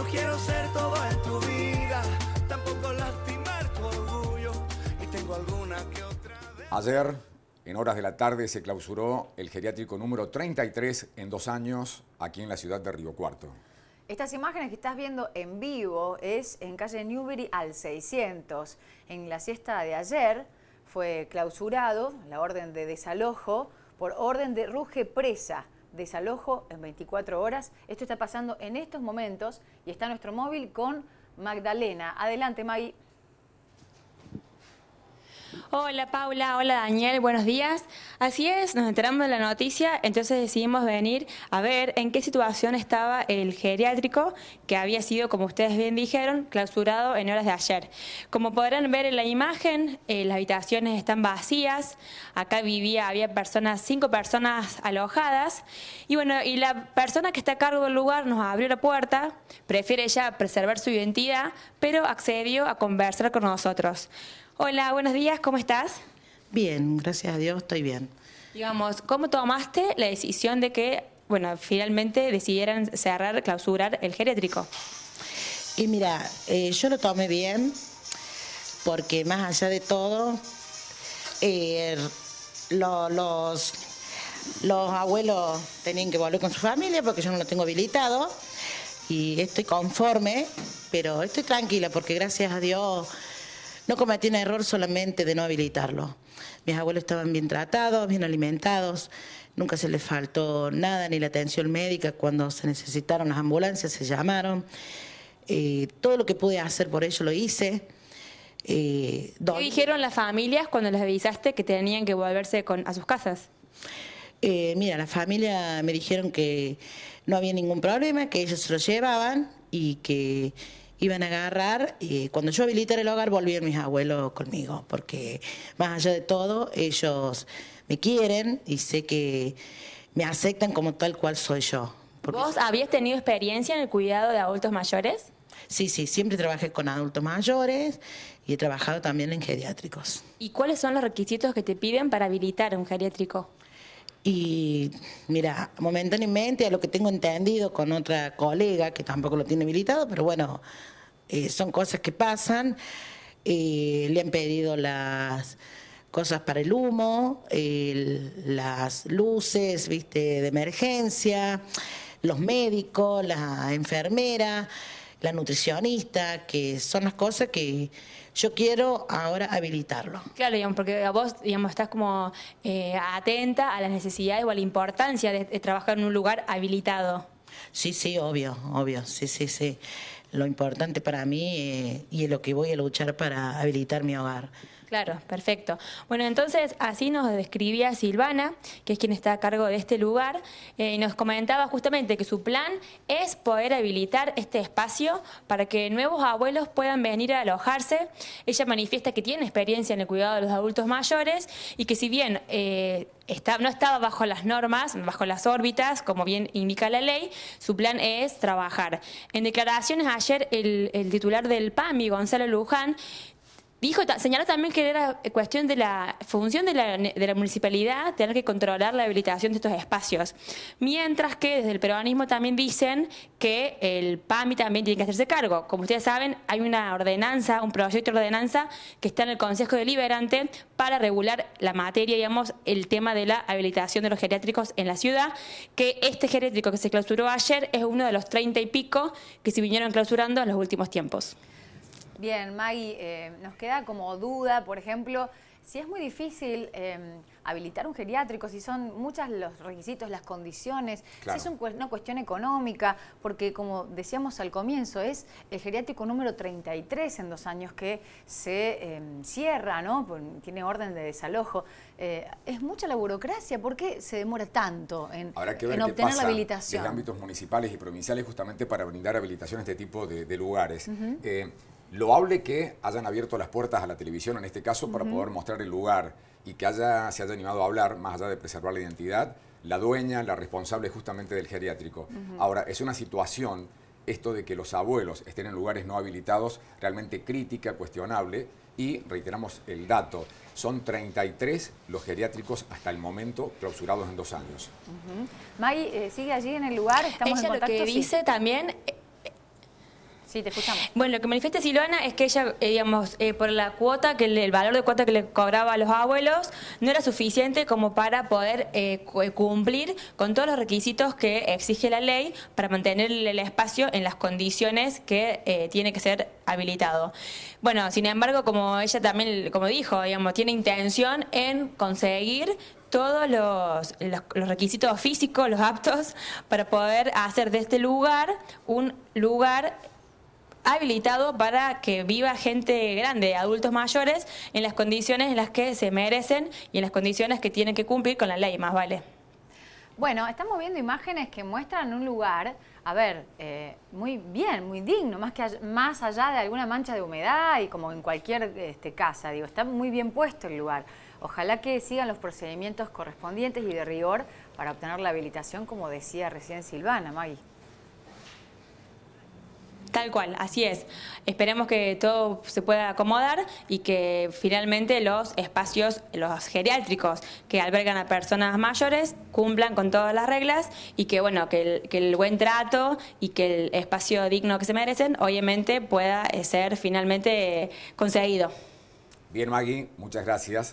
No quiero ser todo en tu vida, tampoco lastimar tu orgullo, y tengo alguna que otra. Vez. Ayer, en horas de la tarde, se clausuró el geriátrico número 33 en dos años aquí en la ciudad de Río Cuarto. Estas imágenes que estás viendo en vivo es en calle Newbery al 600. En la siesta de ayer fue clausurado la orden de desalojo por orden de Ruge Presa desalojo en 24 horas. Esto está pasando en estos momentos y está nuestro móvil con Magdalena. Adelante, Maggie. Hola Paula, hola Daniel, buenos días. Así es, nos enteramos de la noticia, entonces decidimos venir a ver en qué situación estaba el geriátrico que había sido, como ustedes bien dijeron, clausurado en horas de ayer. Como podrán ver en la imagen, eh, las habitaciones están vacías, acá vivía, había personas, cinco personas alojadas, y bueno, y la persona que está a cargo del lugar nos abrió la puerta, prefiere ya preservar su identidad, pero accedió a conversar con nosotros. Hola, buenos días, ¿cómo estás? Bien, gracias a Dios, estoy bien. Digamos, ¿cómo tomaste la decisión de que, bueno, finalmente decidieran cerrar, clausurar el geriátrico? Y mira, eh, yo lo tomé bien, porque más allá de todo, eh, los, los abuelos tenían que volver con su familia porque yo no lo tengo habilitado y estoy conforme, pero estoy tranquila porque gracias a Dios no cometí un error solamente de no habilitarlo. Mis abuelos estaban bien tratados, bien alimentados, nunca se les faltó nada, ni la atención médica. Cuando se necesitaron las ambulancias, se llamaron. Eh, todo lo que pude hacer por ellos lo hice. Eh, ¿Qué dijeron las familias cuando les avisaste que tenían que volverse a sus casas? Eh, mira, la familia me dijeron que no había ningún problema, que ellos se lo llevaban y que iban a agarrar. Y cuando yo habilité el hogar, a mis abuelos conmigo, porque más allá de todo, ellos me quieren y sé que me aceptan como tal cual soy yo. ¿Vos habías tenido experiencia en el cuidado de adultos mayores? Sí, sí, siempre trabajé con adultos mayores y he trabajado también en geriátricos. ¿Y cuáles son los requisitos que te piden para habilitar un geriátrico? Y mira, momentáneamente, a lo que tengo entendido con otra colega que tampoco lo tiene habilitado, pero bueno, eh, son cosas que pasan. Eh, le han pedido las cosas para el humo, las luces, viste, de emergencia, los médicos, la enfermera la nutricionista, que son las cosas que yo quiero ahora habilitarlo. Claro, porque vos digamos, estás como eh, atenta a las necesidades o a la importancia de, trabajar en un lugar habilitado. Sí, sí, obvio, obvio, sí, sí, sí lo importante para mí eh, y es lo que voy a luchar para habilitar mi hogar. Claro, perfecto. Bueno, entonces así nos describía Silvana, que es quien está a cargo de este lugar, eh, y nos comentaba justamente que su plan es poder habilitar este espacio para que nuevos abuelos puedan venir a alojarse. Ella manifiesta que tiene experiencia en el cuidado de los adultos mayores y que si bien... Eh, está, no estaba bajo las normas, bajo las órbitas, como bien indica la ley, su plan es trabajar. En declaraciones ayer, el, el titular del PAMI, Gonzalo Luján, Dijo, señaló también que era cuestión de la función de la, de la, municipalidad tener que controlar la habilitación de estos espacios. Mientras que desde el peruanismo también dicen que el PAMI también tiene que hacerse cargo. Como ustedes saben, hay una ordenanza, un proyecto de ordenanza que está en el Consejo Deliberante para regular la materia, digamos, el tema de la habilitación de los geriátricos en la ciudad, que este geriátrico que se clausuró ayer es uno de los treinta y pico que se vinieron clausurando en los últimos tiempos. Bien, Maggie, eh, nos queda como duda, por ejemplo, si es muy difícil em, habilitar un geriátrico, si son muchos los requisitos, las condiciones, si es una cuestión económica, porque como decíamos al comienzo, es el geriátrico número 33 en dos años que se em, cierra, ¿no? Tiene orden de desalojo. Eh, es mucha la burocracia, ¿por qué se demora tanto en, Habrá que ver en obtener la habilitación? En ámbitos municipales y provinciales justamente para brindar habilitación a este tipo de, lugares loable que hayan abierto las puertas a la televisión en este caso para poder mostrar el lugar y que haya, se haya animado a hablar, más allá de preservar la identidad, la dueña, la responsable justamente del geriátrico. Ahora, es una situación, esto de que los abuelos estén en lugares no habilitados, realmente crítica, cuestionable, y reiteramos el dato, son 33 los geriátricos hasta el momento clausurados en dos años. May, eh, ¿sigue allí en el lugar? ¿Estamos en contacto? lo que dice también Sí, te escuchamos. Bueno, lo que manifiesta Silvana es que ella, eh, digamos, eh, por la cuota, que el valor de cuota que le cobraba a los abuelos, no era suficiente como para poder eh, cumplir con todos los requisitos que exige la ley para mantener el espacio en las condiciones que tiene que ser habilitado. Bueno, sin embargo, como ella también, como dijo, digamos, tiene intención en conseguir todos los, requisitos físicos, los aptos, para poder hacer de este lugar un lugar habilitado para que viva gente grande, adultos mayores, en las condiciones en las que se merecen y en las condiciones que tienen que cumplir con la ley, más vale. Bueno, estamos viendo imágenes que muestran un lugar, a ver, eh, muy bien, muy digno, más, que, más allá de alguna mancha de humedad y como en cualquier este, casa, digo, está muy bien puesto el lugar. Ojalá que sigan los procedimientos correspondientes y de rigor para obtener la habilitación, como decía recién Silvana, Maggie. Tal cual, así es. Esperemos que todo se pueda acomodar y que finalmente los espacios, los geriátricos que albergan a personas mayores cumplan con todas las reglas y que bueno, que el, buen trato y que el espacio digno que se merecen, obviamente pueda eh, ser finalmente eh, conseguido. Bien, Maggie, muchas gracias.